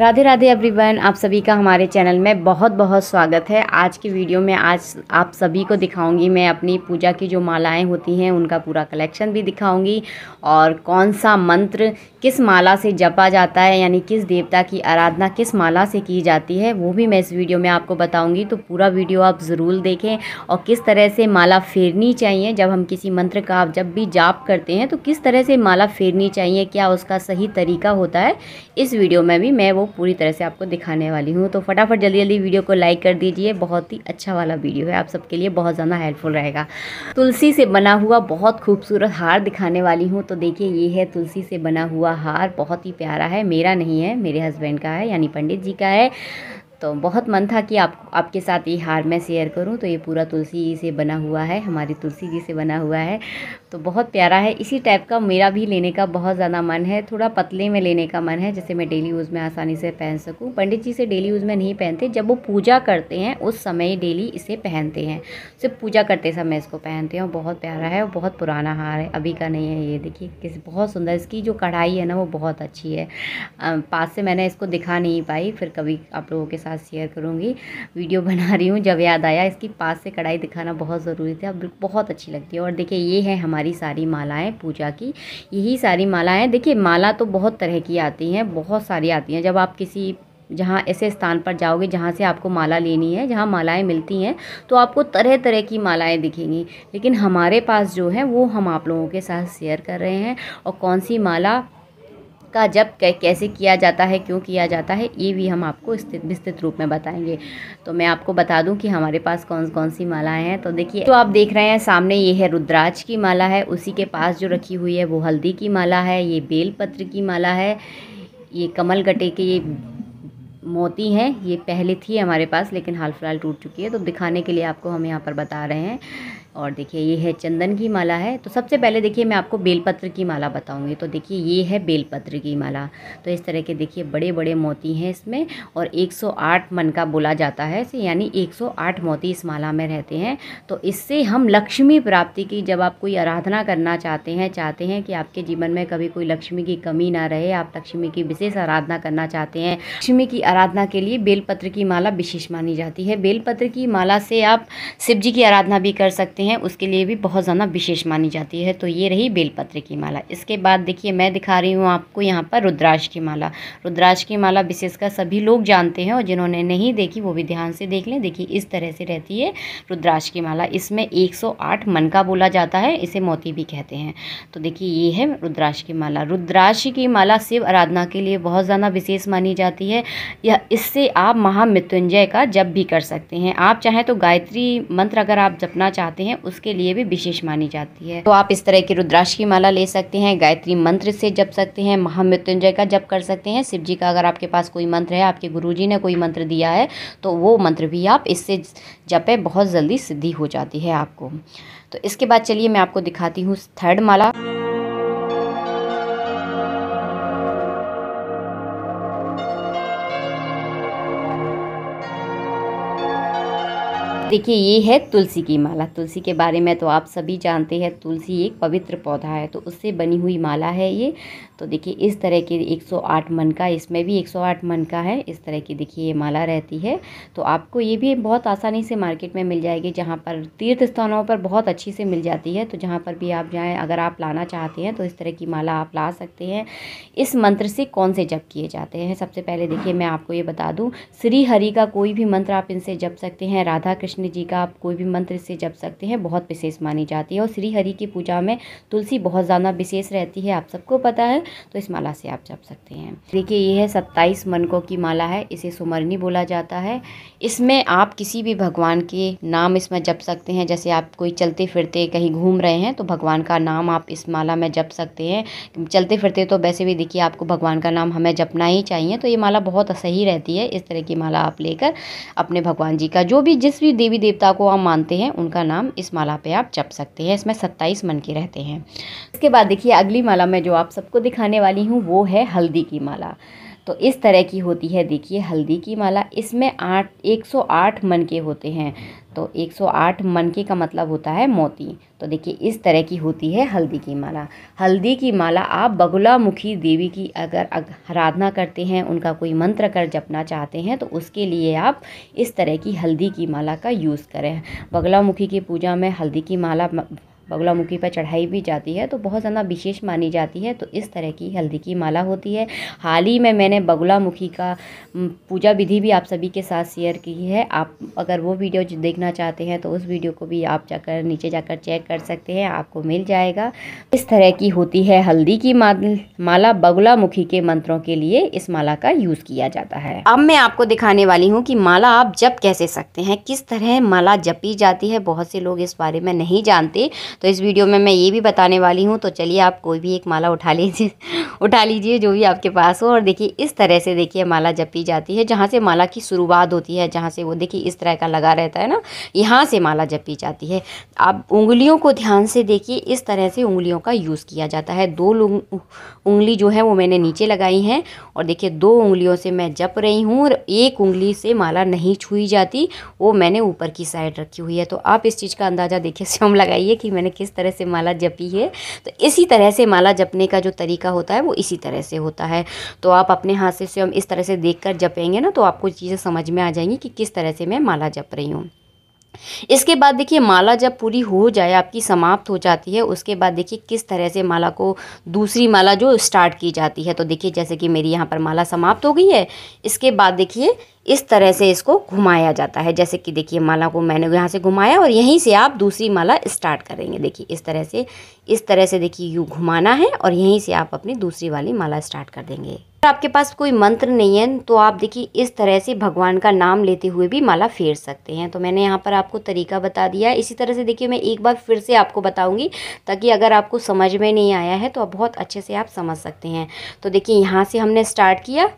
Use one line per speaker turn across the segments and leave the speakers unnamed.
Radhe Radhe everyone आप सभी का हमारे चैनल में बहुत बहुत स्वागत है आज की वीडियो में आज आप सभी को दिखाऊंगी मैं अपनी पूजा की जो मालाएं होती हैं उनका पूरा कलेक्शन भी दिखाऊंगी और कौन सा मंत्र किस माला से जपा जाता है यानी किस देवता की आराधना किस माला से की जाती है वो भी मैं इस वीडियो में आपको बताऊँगी तो पूरा वीडियो आप ज़रूर देखें और किस तरह से माला फेरनी चाहिए जब हम किसी मंत्र का आप जब भी जाप करते हैं तो किस तरह से माला फेरनी चाहिए क्या उसका सही तरीका होता है इस वीडियो में भी मैं वो पूरी तरह से आपको दिखाने वाली हूँ तो फटाफट जल्दी जल्दी वीडियो को लाइक कर दीजिए बहुत ही अच्छा वाला वीडियो है आप सबके लिए बहुत ज़्यादा हेल्पफुल रहेगा तुलसी से बना हुआ बहुत खूबसूरत हार दिखाने वाली हूँ तो देखिए ये है तुलसी से बना हुआ हार बहुत ही प्यारा है मेरा नहीं है मेरे हस्बैंड का है यानी पंडित जी का है तो बहुत मन था कि आप आपके साथ ये हार मैं शेयर करूं तो ये पूरा तुलसी से बना हुआ है हमारी तुलसी जी से बना हुआ है तो बहुत प्यारा है इसी टाइप का मेरा भी लेने का बहुत ज़्यादा मन है थोड़ा पतले में लेने का मन है जैसे मैं डेली यूज़ में आसानी से पहन सकूँ पंडित जी से डेली यूज़ में नहीं पहनते जब वो पूजा करते हैं उस समय डेली इसे पहनते हैं सिर्फ पूजा करते समय इसको पहनते हैं और बहुत प्यारा है और बहुत पुराना हार है अभी का नहीं है ये देखिए किस बहुत सुंदर इसकी जो कढ़ाई है ना वो बहुत अच्छी है पास से मैंने इसको दिखा नहीं पाई फिर कभी आप लोगों के साथ शेयर करूँगी वीडियो बना रही हूँ जब याद आया इसकी पास से कढ़ाई दिखाना बहुत ज़रूरी था बहुत अच्छी लगती है और देखिए ये है हमारे हमारी सारी मालाएं पूजा की यही सारी मालाएं देखिए माला तो बहुत तरह की आती हैं बहुत सारी आती हैं जब आप किसी जहाँ ऐसे स्थान पर जाओगे जहाँ से आपको माला लेनी है जहाँ मालाएं मिलती हैं तो आपको तरह तरह की मालाएं दिखेंगी लेकिन हमारे पास जो है वो हम आप लोगों के साथ शेयर कर रहे हैं और कौन सी माला का जब कैसे किया जाता है क्यों किया जाता है ये भी हम आपको विस्तृत रूप में बताएंगे तो मैं आपको बता दूं कि हमारे पास कौन कौन सी मालाएं हैं तो देखिए तो आप देख रहे हैं सामने ये है रुद्राज की माला है उसी के पास जो रखी हुई है वो हल्दी की माला है ये बेलपत्र की माला है ये कमल गटे के ये मोती हैं ये पहले थी हमारे पास लेकिन हाल फिलहाल टूट चुकी है तो दिखाने के लिए आपको हम यहाँ पर बता रहे हैं और देखिए ये है चंदन की माला है तो सबसे पहले देखिए मैं आपको बेलपत्र की माला बताऊंगी तो देखिए ये है बेलपत्र की माला तो इस तरह के देखिए बड़े बड़े मोती हैं इसमें और 108 मन का बोला जाता है यानी 108 मोती इस माला में रहते हैं तो इससे हम लक्ष्मी प्राप्ति की जब आप कोई आराधना करना चाहते हैं चाहते हैं कि आपके जीवन में कभी कोई लक्ष्मी की कमी ना रहे आप लक्ष्मी की विशेष आराधना करना चाहते हैं लक्ष्मी की आराधना के लिए बेलपत्र की माला विशेष मानी जाती है बेलपत्र की माला से आप शिव जी की आराधना भी कर सकते सकते हैं उसके लिए भी बहुत ज़्यादा विशेष मानी जाती है तो ये रही बेलपत्र की माला इसके बाद देखिए मैं दिखा रही हूँ आपको यहाँ पर रुद्राक्ष की माला रुद्राक्ष की माला विशेषकर सभी लोग जानते हैं और जिन्होंने नहीं देखी वो भी ध्यान से देख लें देखिए इस तरह से रहती है रुद्राक्ष की माला इसमें एक मन का बोला जाता है इसे मोती भी कहते हैं तो देखिए ये है रुद्राक्ष की माला रुद्राक्ष की माला शिव आराधना के लिए बहुत ज़्यादा विशेष मानी जाती है यह इससे आप महामृत्युंजय का जब भी कर सकते हैं आप चाहें तो गायत्री मंत्र अगर आप जपना चाहते हैं हैं उसके लिए भी विशेष मानी जाती है तो आप इस तरह की रुद्राक्ष की माला ले सकते हैं गायत्री मंत्र से जप सकते हैं महामृत्युंजय का जप कर सकते हैं शिव जी का अगर आपके पास कोई मंत्र है आपके गुरु जी ने कोई मंत्र दिया है तो वो मंत्र भी आप इससे जपे बहुत जल्दी सिद्धि हो जाती है आपको तो इसके बाद चलिए मैं आपको दिखाती हूँ थर्ड माला देखिए ये है तुलसी की माला तुलसी के बारे में तो आप सभी जानते हैं तुलसी एक पवित्र पौधा है तो उससे बनी हुई माला है ये तो देखिए इस तरह के 108 मन का इसमें भी 108 मन का है इस तरह की देखिए ये माला रहती है तो आपको ये भी बहुत आसानी से मार्केट में मिल जाएगी जहाँ पर तीर्थ स्थानों पर बहुत अच्छी से मिल जाती है तो जहाँ पर भी आप जाएँ अगर आप लाना चाहते हैं तो इस तरह की माला आप ला सकते हैं इस मंत्र से कौन से जप किए जाते हैं सबसे पहले देखिए मैं आपको ये बता दूँ श्री हरि का कोई भी मंत्र आप इनसे जप सकते हैं राधा कृष्ण कृष्ण जी का आप कोई भी मंत्र से जप सकते हैं बहुत विशेष मानी जाती है और श्री हरि की पूजा में तुलसी बहुत ज़्यादा विशेष रहती है आप सबको पता है तो इस माला से आप जप सकते हैं देखिए ये है सत्ताईस मनकों की माला है इसे सुमरनी बोला जाता है इसमें आप किसी भी भगवान के नाम इसमें जप सकते हैं जैसे आप कोई चलते फिरते कहीं घूम रहे हैं तो भगवान का नाम आप इस माला में जप सकते हैं चलते फिरते तो वैसे भी देखिए आपको भगवान का नाम हमें जपना ही चाहिए तो ये माला बहुत सही रहती है इस तरह की माला आप लेकर अपने भगवान जी का जो भी जिस भी देवी देवी देवता को आप मानते हैं उनका नाम इस माला पे आप जप सकते हैं इसमें सत्ताईस मन के रहते हैं उसके बाद देखिए अगली माला मैं जो आप सबको दिखाने वाली हूँ वो है हल्दी की माला तो इस तरह की होती है देखिए हल्दी की माला इसमें आठ एक सौ आठ मन के होते हैं तो 108 के का मतलब होता है मोती तो देखिए इस तरह की होती है हल्दी की माला हल्दी की माला आप बगुला मुखी देवी की अगर आराधना करते हैं उनका कोई मंत्र कर जपना चाहते हैं तो उसके लिए आप इस तरह की हल्दी की माला का यूज़ करें बगुला मुखी की पूजा में हल्दी की माला बगुला मुखी पर चढ़ाई भी जाती है तो बहुत ज़्यादा विशेष मानी जाती है तो इस तरह की हल्दी की माला होती है हाल ही में मैंने बगुला मुखी का पूजा विधि भी आप सभी के साथ शेयर की है आप अगर वो वीडियो देखना चाहते हैं तो उस वीडियो को भी आप जाकर नीचे जाकर चेक कर सकते हैं आपको मिल जाएगा इस तरह की होती है हल्दी की माला बगुला मुखी के मंत्रों के लिए इस माला का यूज़ किया जाता है अब मैं आपको दिखाने वाली हूँ कि माला आप जप कैसे सकते हैं किस तरह माला जपी जाती है बहुत से लोग इस बारे में नहीं जानते तो इस वीडियो में मैं ये भी बताने वाली हूँ तो चलिए आप कोई भी एक माला उठा लीजिए उठा लीजिए जो भी आपके पास हो और देखिए इस तरह से देखिए माला जपी जाती है जहाँ से माला की शुरुआत होती है जहाँ से वो देखिए इस तरह का लगा रहता है ना यहाँ से माला जपी जाती है आप उंगलियों को ध्यान से देखिए इस तरह से उंगलियों का यूज़ किया जाता है दो उंगली जो है वो मैंने नीचे लगाई हैं और देखिए दो उंगलियों से मैं जप रही हूँ और एक उंगली से माला नहीं छुई जाती वो मैंने ऊपर की साइड रखी हुई है तो आप इस चीज़ का अंदाज़ा देखिए स्वयं लगाइए कि मैंने उन्होंने किस तरह से माला जपी है तो इसी तरह से माला जपने का जो तरीका होता है वो इसी तरह से होता है तो आप अपने हाथ से स्वयं इस तरह से देख कर जपेंगे ना तो आपको चीज़ें समझ में आ जाएंगी कि किस तरह से मैं माला जप रही हूँ इसके बाद देखिए माला जब पूरी हो जाए आपकी समाप्त हो जाती है उसके बाद देखिए किस तरह से माला को दूसरी माला जो स्टार्ट की जाती है तो देखिए जैसे कि मेरी यहाँ पर माला समाप्त हो गई है इसके बाद देखिए इस तरह से इसको घुमाया जाता है जैसे कि देखिए माला को मैंने यहाँ से घुमाया और यहीं से आप दूसरी माला स्टार्ट करेंगे देखिए इस तरह से इस तरह से देखिए यूँ घुमाना है और यहीं से आप अपनी दूसरी वाली माला स्टार्ट कर देंगे आपके पास कोई मंत्र नहीं है तो आप देखिए इस तरह से भगवान का नाम लेते हुए भी माला फेर सकते हैं तो मैंने यहाँ पर आपको तरीका बता दिया इसी तरह से देखिए मैं एक बार फिर से आपको बताऊंगी ताकि अगर आपको समझ में नहीं आया है तो आप बहुत अच्छे से आप समझ सकते हैं तो देखिए यहाँ से हमने स्टार्ट किया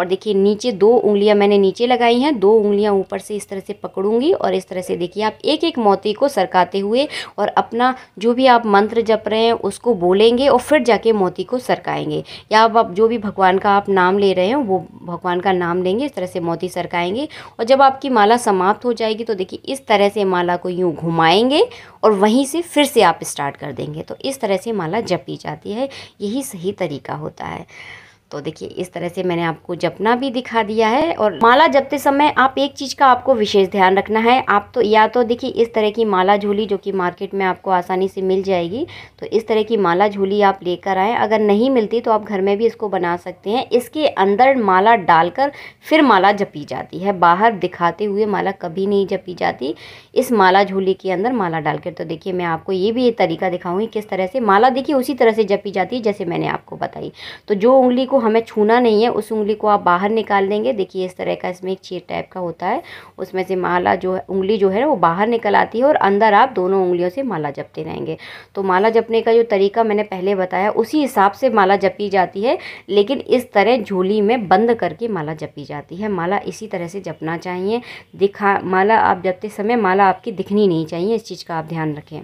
और देखिए नीचे दो उंगलियां मैंने नीचे लगाई हैं दो उंगलियां ऊपर से इस तरह से पकड़ूंगी और इस तरह से देखिए आप एक एक मोती को सरकाते हुए और अपना जो भी आप मंत्र जप रहे हैं उसको बोलेंगे और फिर जाके मोती को सरकाएंगे या अब आप जो भी भगवान का आप नाम ले रहे हैं वो भगवान का नाम लेंगे इस तरह से मोती सरकाएंगे और जब आपकी माला समाप्त हो जाएगी तो देखिए इस तरह से माला को यूँ घुमाएंगे और वहीं से फिर से आप स्टार्ट कर देंगे तो इस तरह से माला जपी जाती है यही सही तरीका होता है तो देखिए इस तरह से मैंने आपको जपना भी दिखा दिया है और माला जपते समय आप एक चीज़ का आपको विशेष ध्यान रखना है आप तो या तो देखिए इस तरह की माला झोली जो कि मार्केट में आपको आसानी से मिल जाएगी तो इस तरह की माला झोली आप लेकर आएँ अगर नहीं मिलती तो आप घर में भी इसको बना सकते हैं इसके अंदर माला डालकर फिर माला जपी जाती है बाहर दिखाते हुए माला कभी नहीं जपी जाती इस माला झोली के अंदर माला डालकर तो देखिए मैं आपको ये भी तरीका दिखाऊँगी किस तरह से माला देखिए उसी तरह से जपी जाती है जैसे मैंने आपको बताई तो जो उंगली को हमें छूना नहीं है उस उंगली को आप बाहर निकाल देंगे देखिए इस तरह का इसमें एक छेद टाइप का होता है उसमें से माला जो है उंगली जो है वो बाहर निकल आती है और अंदर आप दोनों उंगलियों से माला जपते रहेंगे तो माला जपने का जो तरीका मैंने पहले बताया उसी हिसाब से माला जपी जाती है लेकिन इस तरह झोली में बंद करके माला जपी जाती है माला इसी तरह से जपना चाहिए दिखा माला आप जपते समय माला आपकी दिखनी नहीं चाहिए इस चीज़ का आप ध्यान रखें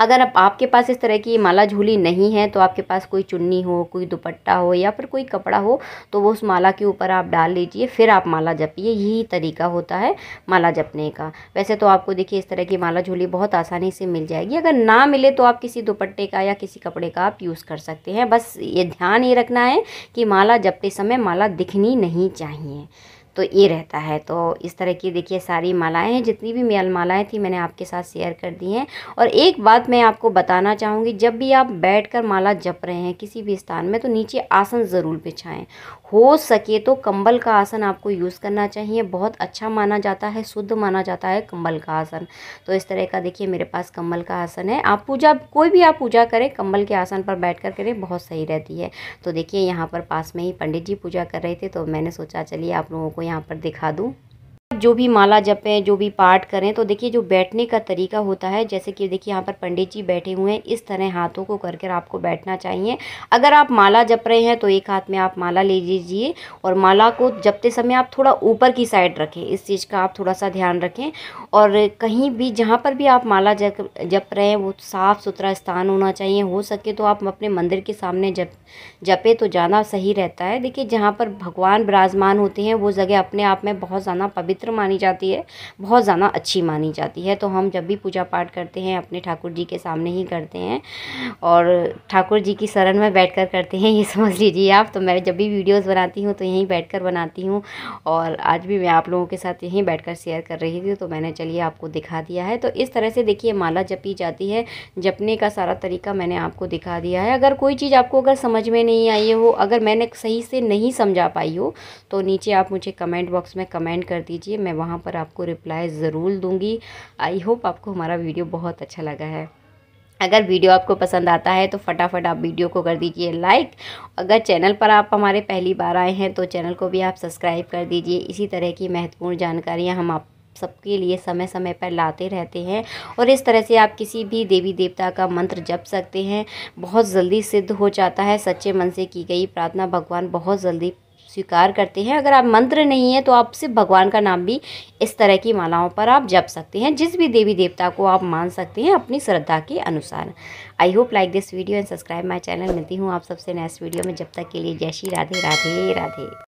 अगर आप आपके पास इस तरह की माला झूली नहीं है तो आपके पास कोई चुन्नी हो कोई दुपट्टा हो या फिर कोई कपड़ा हो तो वो उस माला के ऊपर आप डाल लीजिए फिर आप माला जपिए यही तरीका होता है माला जपने का वैसे तो आपको देखिए इस तरह की माला झूली बहुत आसानी से मिल जाएगी अगर ना मिले तो आप किसी दुपट्टे का या किसी कपड़े का आप यूज़ कर सकते हैं बस ये ध्यान ये रखना है कि माला जपते समय माला दिखनी नहीं चाहिए तो ये रहता है तो इस तरह की देखिए सारी मालाएं हैं जितनी भी मेल मालाएं थी मैंने आपके साथ शेयर कर दी हैं और एक बात मैं आपको बताना चाहूँगी जब भी आप बैठ कर माला जप रहे हैं किसी भी स्थान में तो नीचे आसन ज़रूर बिछाएँ हो सके तो कंबल का आसन आपको यूज़ करना चाहिए बहुत अच्छा माना जाता है शुद्ध माना जाता है कंबल का आसन तो इस तरह का देखिए मेरे पास कंबल का आसन है आप पूजा कोई भी आप पूजा करें कंबल के आसन पर बैठ कर करें बहुत सही रहती है तो देखिए यहाँ पर पास में ही पंडित जी पूजा कर रहे थे तो मैंने सोचा चलिए आप लोगों को आपको यहाँ पर दिखा दूँ जो भी माला जपें जो भी पाठ करें तो देखिए जो बैठने का तरीका होता है जैसे कि देखिए यहाँ पर पंडित जी बैठे हुए हैं इस तरह हाथों को करके आपको बैठना चाहिए अगर आप माला जप रहे हैं तो एक हाथ में आप माला ले लीजिए और माला को जपते समय आप थोड़ा ऊपर की साइड रखें इस चीज़ का आप थोड़ा सा ध्यान रखें और कहीं भी जहाँ पर भी आप माला जप जप रहे हैं वो साफ़ सुथरा स्थान होना चाहिए हो सके तो आप अपने मंदिर के सामने जप जपे तो जाना सही रहता है देखिए जहाँ पर भगवान विराजमान होते हैं वो जगह अपने आप में बहुत ज़्यादा पवित्र पवित्र मानी जाती है बहुत ज़्यादा अच्छी मानी जाती है तो हम जब भी पूजा पाठ करते हैं अपने ठाकुर जी के सामने ही करते हैं और ठाकुर जी की शरण में बैठ कर करते हैं ये समझ लीजिए आप तो मैं जब भी वीडियोज़ बनाती हूँ तो यहीं बैठ कर बनाती हूँ और आज भी मैं आप लोगों के साथ यहीं बैठ कर शेयर कर रही थी तो मैंने चलिए आपको दिखा दिया है तो इस तरह से देखिए माला जपी जाती है जपने का सारा तरीका मैंने आपको दिखा दिया है अगर कोई चीज़ आपको अगर समझ में नहीं आई हो अगर मैंने सही से नहीं समझा पाई हो तो नीचे आप मुझे कमेंट बॉक्स में कमेंट कर दीजिए मैं वहाँ पर आपको रिप्लाई ज़रूर दूँगी आई होप आपको हमारा वीडियो बहुत अच्छा लगा है अगर वीडियो आपको पसंद आता है तो फटाफट आप वीडियो को कर दीजिए लाइक अगर चैनल पर आप हमारे पहली बार आए हैं तो चैनल को भी आप सब्सक्राइब कर दीजिए इसी तरह की महत्वपूर्ण जानकारियाँ हम आप सबके लिए समय समय पर लाते रहते हैं और इस तरह से आप किसी भी देवी देवता का मंत्र जप सकते हैं बहुत जल्दी सिद्ध हो जाता है सच्चे मन से की गई प्रार्थना भगवान बहुत जल्दी स्वीकार करते हैं अगर आप मंत्र नहीं है तो आप सिर्फ भगवान का नाम भी इस तरह की मालाओं पर आप जप सकते हैं जिस भी देवी देवता को आप मान सकते हैं अपनी श्रद्धा के अनुसार I hope like this video and subscribe my channel मिलती हूँ आप सबसे नेक्स्ट वीडियो में जब तक के लिए जय श्री राधे राधे राधे